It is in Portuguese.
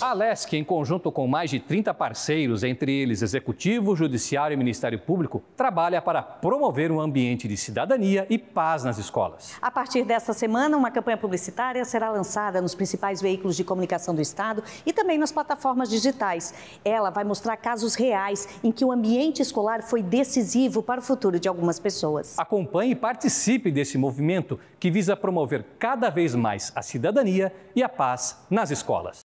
A Lesc, em conjunto com mais de 30 parceiros, entre eles Executivo, Judiciário e Ministério Público, trabalha para promover um ambiente de cidadania e paz nas escolas. A partir desta semana, uma campanha publicitária será lançada nos principais veículos de comunicação do Estado e também nas plataformas digitais. Ela vai mostrar casos reais em que o ambiente escolar foi decisivo para o futuro de algumas pessoas. Acompanhe e participe desse movimento que visa promover cada vez mais a cidadania e a paz nas escolas.